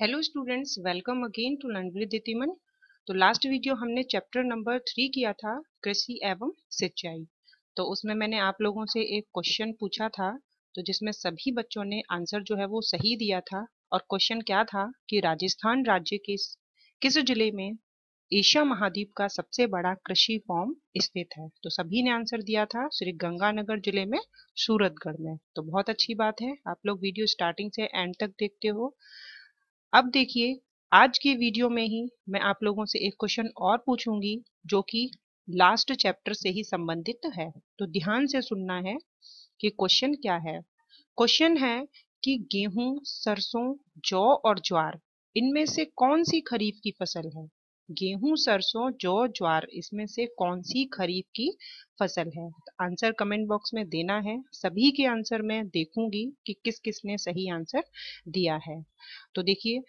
hello students welcome again to learn with तो last video हमने chapter number three किया था कृषि एवं सिंचाई तो उसमें मैंने आप लोगों से एक क्वेश्चन पूछा था तो जिसमें सभी बच्चों ने आंसर जो है वो सही दिया था और क्वेश्चन क्या था कि राजस्थान राज्य के किस जिले में एशिया महाद्वीप का सबसे बड़ा कृषि फॉर्म स्थित है तो सभी ने आंसर दिया था श्री गंगानगर जिले में सूरतगढ़ में तो बहुत अच्छी बात है आप लोग वीडियो स्टार्टिंग से एंड तक देखते हो अब देखिए आज के वीडियो में ही मैं आप लोगों से एक क्वेश्चन और पूछूंगी जो कि लास्ट चैप्टर से ही संबंधित है तो ध्यान से सुनना है कि क्वेश्चन क्या है क्वेश्चन है कि गेहूं सरसों जौ और ज्वार इनमें से कौन सी खरीफ की फसल है गेहूं सरसों जौ ज्वार इसमें से कौन सी खरीफ की फसल है तो आंसर कमेंट बॉक्स में देना है सभी के आंसर मैं देखूंगी कि किस किस ने सही आंसर दिया है तो देखिए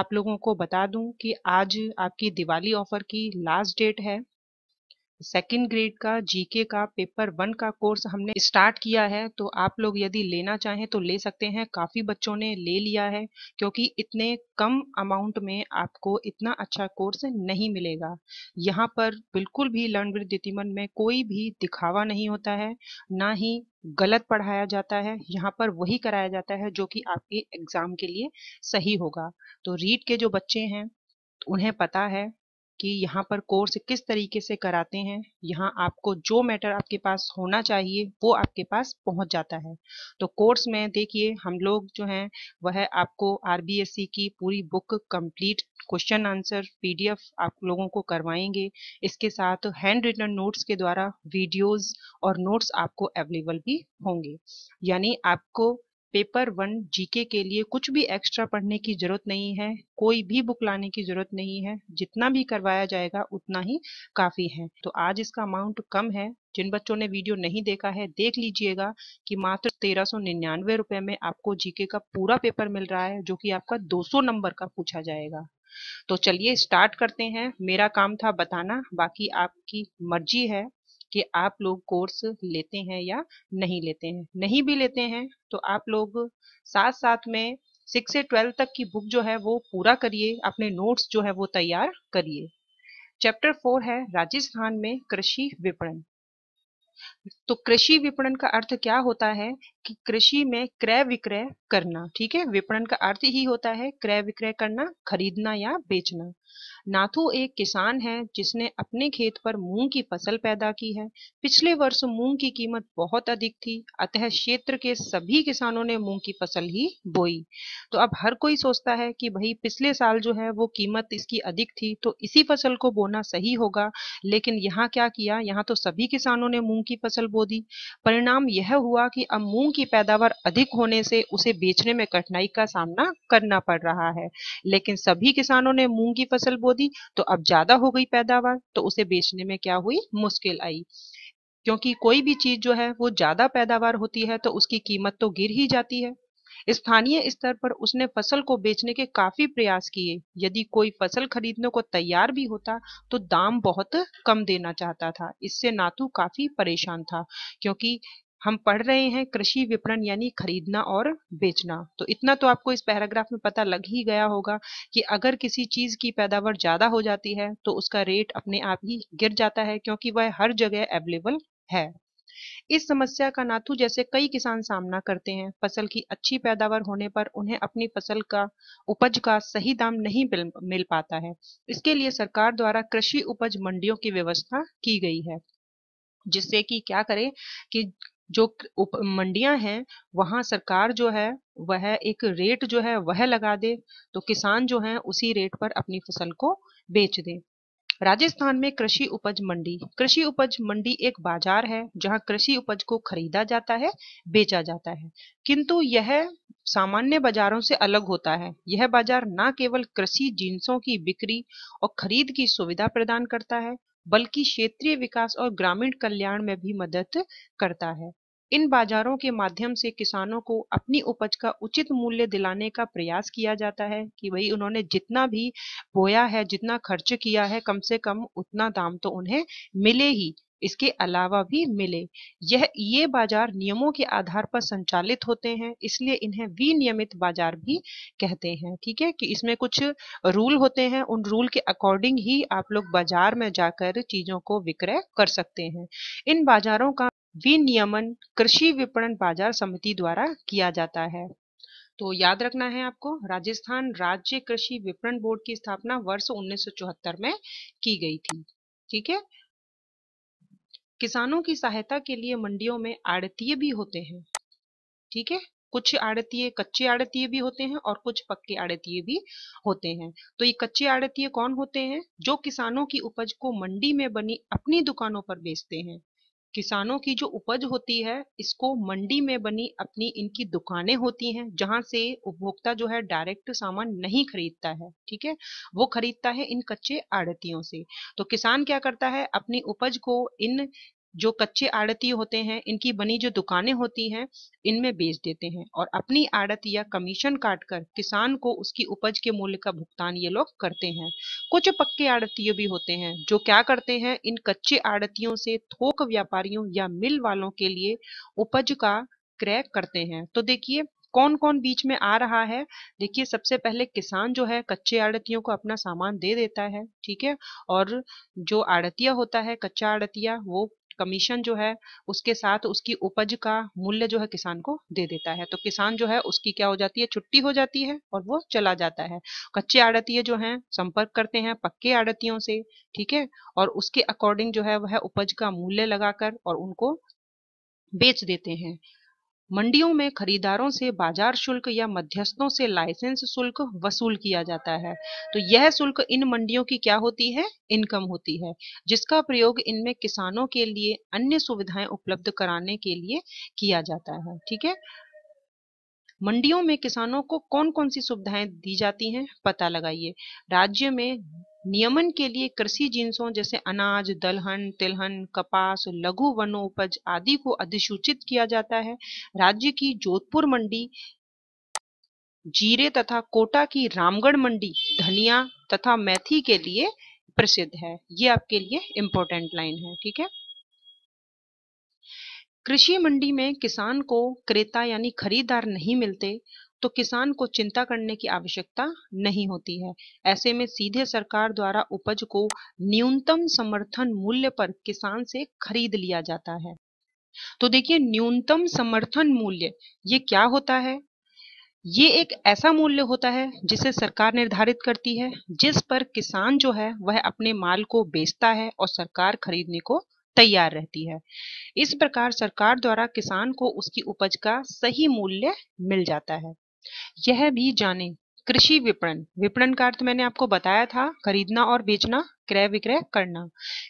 आप लोगों को बता दूं कि आज आपकी दिवाली ऑफर की लास्ट डेट है सेकेंड ग्रेड का जीके का पेपर वन का कोर्स हमने स्टार्ट किया है तो आप लोग यदि लेना चाहें तो ले सकते हैं काफ़ी बच्चों ने ले लिया है क्योंकि इतने कम अमाउंट में आपको इतना अच्छा कोर्स नहीं मिलेगा यहाँ पर बिल्कुल भी लर्न विद दिमन में कोई भी दिखावा नहीं होता है ना ही गलत पढ़ाया जाता है यहाँ पर वही कराया जाता है जो कि आपके एग्ज़ाम के लिए सही होगा तो रीड के जो बच्चे हैं उन्हें पता है कि यहाँ पर कोर्स किस तरीके से कराते हैं यहाँ आपको जो मैटर आपके पास होना चाहिए वो आपके पास पहुँच जाता है तो कोर्स में देखिए हम लोग जो हैं वह है आपको आर की पूरी book complete question answer PDF आप लोगों को करवाएंगे इसके साथ हैंड रिटन नोट्स के द्वारा वीडियोस और नोट्स आपको अवेलेबल भी होंगे यानी आपको पेपर वन जीके के लिए कुछ भी एक्स्ट्रा पढ़ने की जरूरत नहीं है कोई भी बुक लाने की जरूरत नहीं है जितना भी करवाया जाएगा उतना ही काफी है तो आज इसका अमाउंट कम है जिन बच्चों ने वीडियो नहीं देखा है देख लीजिएगा कि मात्र तेरह सौ निन्यानवे रुपए में आपको जीके का पूरा पेपर मिल रहा है जो कि आपका 200 नंबर का पूछा जाएगा तो चलिए स्टार्ट करते हैं मेरा काम था बताना बाकी आपकी मर्जी है कि आप लोग कोर्स लेते हैं या नहीं लेते हैं नहीं भी लेते हैं तो आप लोग साथ साथ में सिक्स से ट्वेल्व तक की बुक जो है वो पूरा करिए अपने नोट्स जो है वो तैयार करिए चैप्टर फोर है राजस्थान में कृषि विपणन तो कृषि विपणन का अर्थ क्या होता है कि कृषि में क्रय विक्रय करना ठीक है विपणन का अर्थ ही होता है क्रय विक्रय करना खरीदना या बेचना नाथू एक किसान है जिसने अपने खेत पर मूंग की फसल पैदा की है पिछले वर्ष मूंग की कीमत बहुत अधिक थी अतः क्षेत्र के सभी किसानों ने मूंग की फसल ही बोई तो अब हर कोई सोचता है कि भाई पिछले साल जो है वो कीमत इसकी अधिक थी तो इसी फसल को बोना सही होगा लेकिन यहाँ क्या किया यहाँ तो सभी किसानों ने मूंग की फसल बो दी परिणाम यह हुआ कि अब मूंग की पैदावार अधिक होने से उसे बेचने में कठिनाई का सामना करना पड़ रहा है लेकिन सभी किसानों ने मूंग की फसल बो दी तो अब ज्यादा हो गई पैदावार तो उसे बेचने में क्या हुई मुश्किल आई क्योंकि कोई भी चीज जो है वो ज्यादा पैदावार होती है तो उसकी कीमत तो गिर ही जाती है स्थानीय स्तर पर उसने फसल को बेचने के काफी प्रयास किए यदि कोई फसल खरीदने को तैयार भी होता तो दाम बहुत कम देना चाहता था इससे नातू काफी परेशान था क्योंकि हम पढ़ रहे हैं कृषि विपणन यानी खरीदना और बेचना तो इतना तो आपको इस पैराग्राफ में पता लग ही गया होगा कि अगर किसी चीज की पैदावार ज्यादा हो जाती है तो उसका रेट अपने आप ही गिर जाता है क्योंकि वह हर जगह अवेलेबल है इस समस्या का नाथू जैसे कई किसान सामना करते हैं फसल की अच्छी पैदावार होने पर उन्हें अपनी फसल का उपज का सही दाम नहीं मिल पाता है इसके लिए सरकार द्वारा कृषि उपज मंडियों की व्यवस्था की गई है जिससे कि क्या करें कि जो उप मंडियां हैं वहाँ सरकार जो है वह एक रेट जो है वह लगा दे तो किसान जो है उसी रेट पर अपनी फसल को बेच दे राजस्थान में कृषि उपज मंडी कृषि उपज मंडी एक बाजार है जहां कृषि उपज को खरीदा जाता है बेचा जाता है किंतु यह सामान्य बाजारों से अलग होता है यह बाजार न केवल कृषि जींसों की बिक्री और खरीद की सुविधा प्रदान करता है बल्कि क्षेत्रीय विकास और ग्रामीण कल्याण में भी मदद करता है इन बाजारों के माध्यम से किसानों को अपनी उपज का उचित मूल्य दिलाने का प्रयास किया जाता है कि भाई उन्होंने जितना भी बोया है जितना खर्च किया है कम से कम उतना दाम तो उन्हें मिले ही इसके अलावा भी मिले यह ये बाजार नियमों के आधार पर संचालित होते हैं इसलिए इन्हें विनियमित बाजार भी कहते हैं ठीक है कि इसमें कुछ रूल होते हैं उन रूल के अकॉर्डिंग ही आप लोग बाजार में जाकर चीजों को विक्रय कर सकते हैं इन बाजारों का विनियमन कृषि विपणन बाजार समिति द्वारा किया जाता है तो याद रखना है आपको राजस्थान राज्य कृषि विपणन बोर्ड की स्थापना वर्ष उन्नीस में की गई थी ठीक है किसानों की सहायता के लिए मंडियों में आड़तीय भी होते हैं ठीक है कुछ आड़तीय कच्चे आड़तीय भी होते हैं और कुछ पक्के आड़तीय भी होते हैं तो ये कच्चे आड़तीय कौन होते हैं जो किसानों की उपज को मंडी में बनी अपनी दुकानों पर बेचते हैं किसानों की जो उपज होती है इसको मंडी में बनी अपनी इनकी दुकानें होती हैं जहां से उपभोक्ता जो है डायरेक्ट सामान नहीं खरीदता है ठीक है वो खरीदता है इन कच्चे आड़तियों से तो किसान क्या करता है अपनी उपज को इन जो कच्चे आड़ती होते हैं इनकी बनी जो दुकानें होती हैं इनमें बेच देते हैं और अपनी आड़त या कमीशन काटकर किसान को उसकी उपज के मूल्य का भुगतान ये लोग करते हैं कुछ पक्के आड़ती भी होते हैं जो क्या करते हैं इन कच्चे आड़तियों से थोक व्यापारियों या मिल वालों के लिए उपज का क्रय करते हैं तो देखिए कौन कौन बीच में आ रहा है देखिए सबसे पहले किसान जो है कच्चे आड़तियों को अपना सामान दे देता है ठीक है और जो आड़तिया होता है कच्चा आड़तिया वो कमीशन जो है उसके साथ उसकी उपज का मूल्य जो है किसान को दे देता है तो किसान जो है उसकी क्या हो जाती है छुट्टी हो जाती है और वो चला जाता है कच्चे आड़तीय जो है संपर्क करते हैं पक्के आड़तियों से ठीक है और उसके अकॉर्डिंग जो है वह उपज का मूल्य लगाकर और उनको बेच देते हैं मंडियों में खरीदारों से बाजार शुल्क या मध्यस्थों से लाइसेंस शुल्क वसूल किया जाता है तो यह शुल्क इन मंडियों की क्या होती है इनकम होती है जिसका प्रयोग इनमें किसानों के लिए अन्य सुविधाएं उपलब्ध कराने के लिए किया जाता है ठीक है मंडियों में किसानों को कौन कौन सी सुविधाएं दी जाती हैं पता लगाइए राज्य में नियमन के लिए कृषि जिन्सों जैसे अनाज दलहन तिलहन कपास लघु वनोपज आदि को अधिसूचित किया जाता है राज्य की जोधपुर मंडी जीरे तथा कोटा की रामगढ़ मंडी धनिया तथा मेथी के लिए प्रसिद्ध है ये आपके लिए इंपॉर्टेंट लाइन है ठीक है कृषि मंडी में किसान को क्रेता यानी खरीदार नहीं मिलते तो किसान को चिंता करने की आवश्यकता नहीं होती है ऐसे में सीधे सरकार द्वारा उपज को न्यूनतम समर्थन मूल्य पर किसान से खरीद लिया जाता है तो देखिए न्यूनतम समर्थन मूल्य ये क्या होता है ये एक ऐसा मूल्य होता है जिसे सरकार निर्धारित करती है जिस पर किसान जो है वह अपने माल को बेचता है और सरकार खरीदने को तैयार रहती है इस प्रकार सरकार द्वारा किसान को उसकी उपज का सही मूल्य मिल जाता है यह भी जाने कृषि विपणन विपणन का अर्थ मैंने आपको बताया था खरीदना और बेचना क्रय विक्रय करना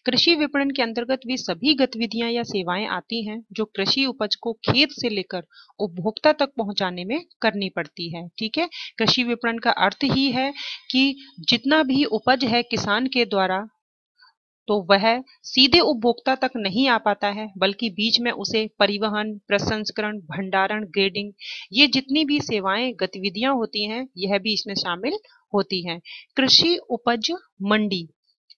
कृषि विपणन के अंतर्गत वे सभी गतिविधियां या सेवाएं आती हैं जो कृषि उपज को खेत से लेकर उपभोक्ता तक पहुंचाने में करनी पड़ती है ठीक है कृषि विपणन का अर्थ ही है कि जितना भी उपज है किसान के द्वारा तो वह सीधे उपभोक्ता तक नहीं आ पाता है बल्कि बीच में उसे परिवहन प्रसंस्करण भंडारण ग्रेडिंग ये जितनी भी सेवाएं गतिविधियां होती हैं यह भी इसमें शामिल होती हैं कृषि उपज मंडी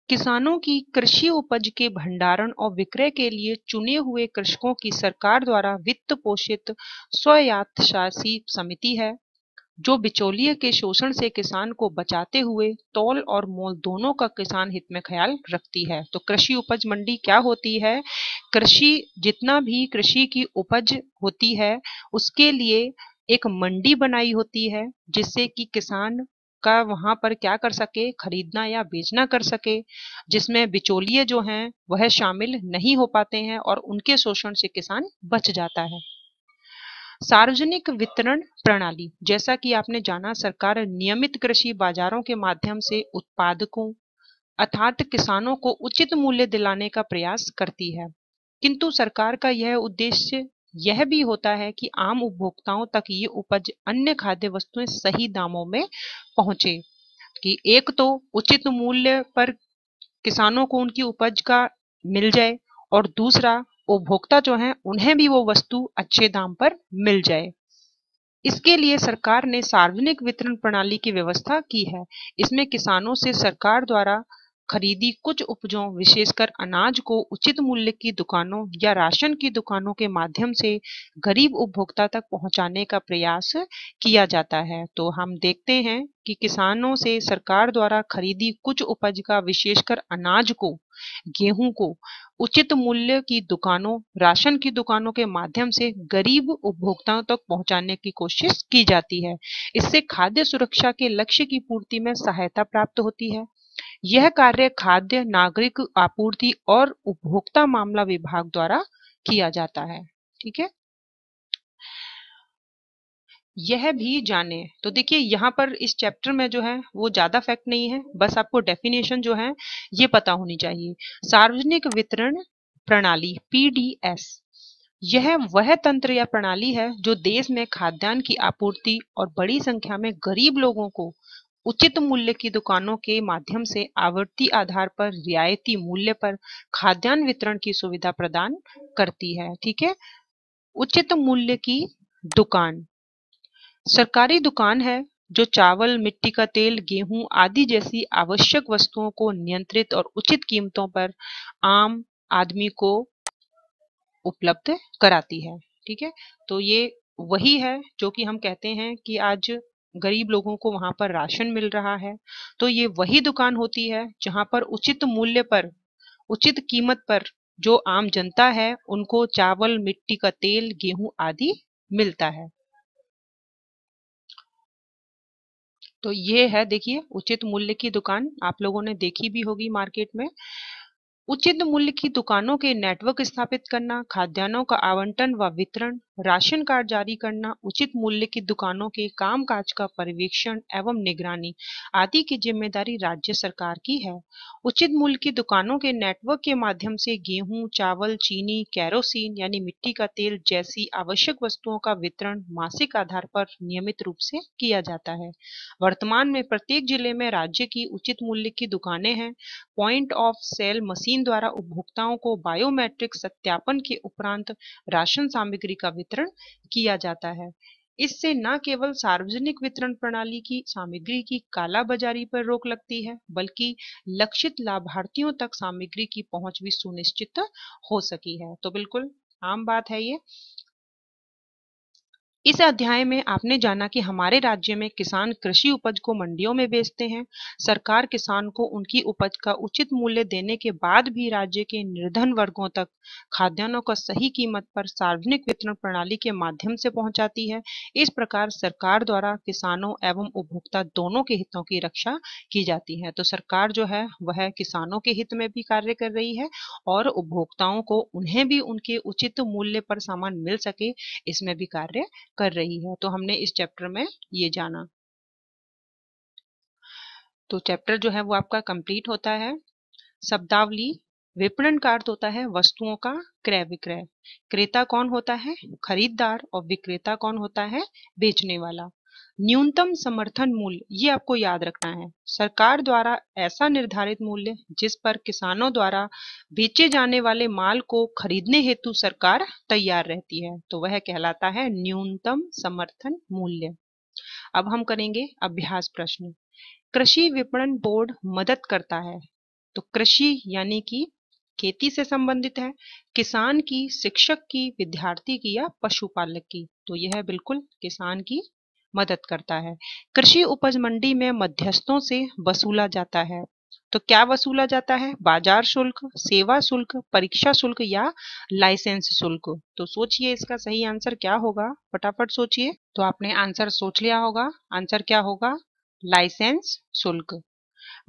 किसानों की कृषि उपज के भंडारण और विक्रय के लिए चुने हुए कृषकों की सरकार द्वारा वित्त पोषित स्वायत्तशासी समिति है जो बिचौलिए के शोषण से किसान को बचाते हुए तोल और मोल दोनों का किसान हित में ख्याल रखती है तो कृषि उपज मंडी क्या होती है कृषि जितना भी कृषि की उपज होती है उसके लिए एक मंडी बनाई होती है जिससे कि किसान का वहां पर क्या कर सके खरीदना या बेचना कर सके जिसमें बिचौलिए जो हैं वह शामिल नहीं हो पाते हैं और उनके शोषण से किसान बच जाता है सार्वजनिक वितरण प्रणाली जैसा कि आपने जाना सरकार नियमित कृषि बाजारों के माध्यम से उत्पादकों अर्थात किसानों को उचित मूल्य दिलाने का प्रयास करती है किंतु सरकार का यह उद्देश्य यह भी होता है कि आम उपभोक्ताओं तक ये उपज अन्य खाद्य वस्तुएं सही दामों में पहुंचे कि एक तो उचित मूल्य पर किसानों को उनकी उपज का मिल जाए और दूसरा उपभोक्ता जो है उन्हें भी वो वस्तु अच्छे दाम पर मिल जाए इसके लिए सरकार ने सार्वजनिक वितरण प्रणाली की व्यवस्था की है इसमें किसानों से सरकार द्वारा खरीदी कुछ उपजों विशेषकर अनाज को उचित मूल्य की दुकानों या राशन की दुकानों के माध्यम से गरीब उपभोक्ता तक पहुंचाने का प्रयास किया जाता है तो हम देखते हैं कि किसानों से सरकार द्वारा खरीदी कुछ उपज का विशेषकर अनाज को गेहूं को उचित मूल्य की दुकानों राशन की दुकानों के माध्यम से गरीब उपभोक्ताओं तक पहुंचाने की कोशिश की जाती है इससे खाद्य सुरक्षा के लक्ष्य की पूर्ति में सहायता प्राप्त होती है यह कार्य खाद्य नागरिक आपूर्ति और उपभोक्ता मामला विभाग द्वारा किया जाता है ठीक है यह भी जाने तो देखिए यहाँ पर इस चैप्टर में जो है वो ज्यादा फैक्ट नहीं है बस आपको डेफिनेशन जो है ये पता होनी चाहिए सार्वजनिक वितरण प्रणाली पीडीएस यह वह तंत्र या प्रणाली है जो देश में खाद्यान्न की आपूर्ति और बड़ी संख्या में गरीब लोगों को उचित मूल्य की दुकानों के माध्यम से आवर्ती आधार पर रियायती मूल्य पर खाद्यान्न वितरण की सुविधा प्रदान करती है ठीक है उचित मूल्य की दुकान सरकारी दुकान है जो चावल मिट्टी का तेल गेहूं आदि जैसी आवश्यक वस्तुओं को नियंत्रित और उचित कीमतों पर आम आदमी को उपलब्ध कराती है ठीक है तो ये वही है जो कि हम कहते हैं कि आज गरीब लोगों को वहां पर राशन मिल रहा है तो ये वही दुकान होती है जहां पर उचित मूल्य पर उचित कीमत पर जो आम जनता है उनको चावल मिट्टी का तेल गेहूं आदि मिलता है तो ये है देखिए उचित मूल्य की दुकान आप लोगों ने देखी भी होगी मार्केट में उचित मूल्य की दुकानों के नेटवर्क स्थापित करना खाद्यान्नों का आवंटन व वितरण राशन कार्ड जारी करना उचित मूल्य की दुकानों के कामकाज का पर्यवेक्षण एवं निगरानी आदि की जिम्मेदारी राज्य सरकार की है उचित मूल्य की दुकानों के नेटवर्क के माध्यम से गेहूं चावल चीनी कैरोसिन यानी मिट्टी का तेल जैसी आवश्यक वस्तुओं का वितरण मासिक आधार पर नियमित रूप से किया जाता है वर्तमान में प्रत्येक जिले में राज्य की उचित मूल्य की दुकानें हैं पॉइंट ऑफ सेल मशीन द्वारा उपभोक्ताओं को बायोमेट्रिक सत्यापन के उपरांत राशन सामग्री का वितरण वितरण किया जाता है इससे न केवल सार्वजनिक वितरण प्रणाली की सामग्री की कालाबाजारी पर रोक लगती है बल्कि लक्षित लाभार्थियों तक सामग्री की पहुंच भी सुनिश्चित हो सकी है तो बिल्कुल आम बात है ये इस अध्याय में आपने जाना कि हमारे राज्य में किसान कृषि उपज को मंडियों में बेचते हैं सरकार किसान को उनकी उपज का उचित मूल्य देने के बाद भी राज्य के निर्धन वर्गों तक खाद्यान्नों का सही कीमत पर सार्वजनिक वितरण प्रणाली के माध्यम से पहुंचाती है इस प्रकार सरकार द्वारा किसानों एवं उपभोक्ता दोनों के हितों की रक्षा की जाती है तो सरकार जो है वह किसानों के हित में भी कार्य कर रही है और उपभोक्ताओं को उन्हें भी उनके उचित मूल्य पर सामान मिल सके इसमें भी कार्य कर रही है तो हमने इस चैप्टर में ये जाना तो चैप्टर जो है वो आपका कंप्लीट होता है शब्दावली विपणन का अर्थ होता है वस्तुओं का क्रय विक्रय क्रेता कौन होता है खरीददार और विक्रेता कौन होता है बेचने वाला न्यूनतम समर्थन मूल्य ये आपको याद रखना है सरकार द्वारा ऐसा निर्धारित मूल्य जिस पर किसानों द्वारा बेचे जाने वाले माल को खरीदने हेतु सरकार तैयार रहती है तो वह कहलाता है न्यूनतम समर्थन मूल्य अब हम करेंगे अभ्यास प्रश्न कृषि विपणन बोर्ड मदद करता है तो कृषि यानी कि खेती से संबंधित है किसान की शिक्षक की विद्यार्थी की या पशुपालक की तो यह बिल्कुल किसान की मदद करता है कृषि उपज मंडी में मध्यस्थों से वसूला जाता है तो क्या वसूला जाता है बाजार शुल्क सेवा शुल्क परीक्षा शुल्क या लाइसेंस शुल्क तो सोचिए इसका सही आंसर क्या होगा फटाफट सोचिए तो आपने आंसर सोच लिया होगा आंसर क्या होगा लाइसेंस शुल्क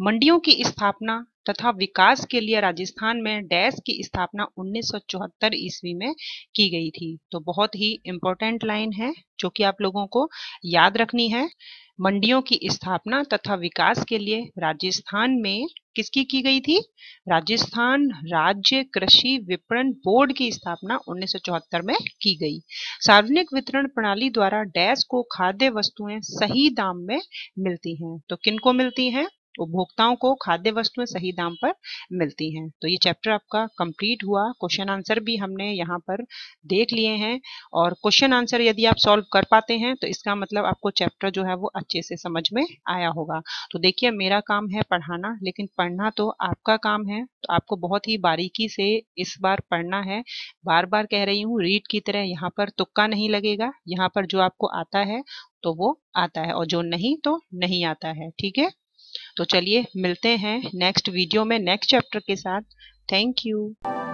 मंडियों की स्थापना तथा विकास के लिए राजस्थान में डैश की स्थापना 1974 ईस्वी में की गई थी तो बहुत ही इम्पोर्टेंट लाइन है जो कि आप लोगों को याद रखनी है मंडियों की स्थापना तथा विकास के लिए राजस्थान में किसकी की गई थी राजस्थान राज्य कृषि विपणन बोर्ड की स्थापना 1974 में की गई सार्वजनिक वितरण प्रणाली द्वारा डैश को खाद्य वस्तुएं सही दाम में मिलती हैं तो किनको मिलती हैं उपभोक्ताओं को खाद्य वस्तुएं सही दाम पर मिलती हैं तो ये चैप्टर आपका कंप्लीट हुआ क्वेश्चन आंसर भी हमने यहाँ पर देख लिए हैं और क्वेश्चन आंसर यदि आप सॉल्व कर पाते हैं तो इसका मतलब आपको चैप्टर जो है वो अच्छे से समझ में आया होगा तो देखिए मेरा काम है पढ़ाना लेकिन पढ़ना तो आपका काम है तो आपको बहुत ही बारीकी से इस बार पढ़ना है बार बार कह रही हूँ रीड की तरह यहाँ पर तुक्का नहीं लगेगा यहाँ पर जो आपको आता है तो वो आता है और जो नहीं तो नहीं आता है ठीक है तो चलिए मिलते हैं नेक्स्ट वीडियो में नेक्स्ट चैप्टर के साथ थैंक यू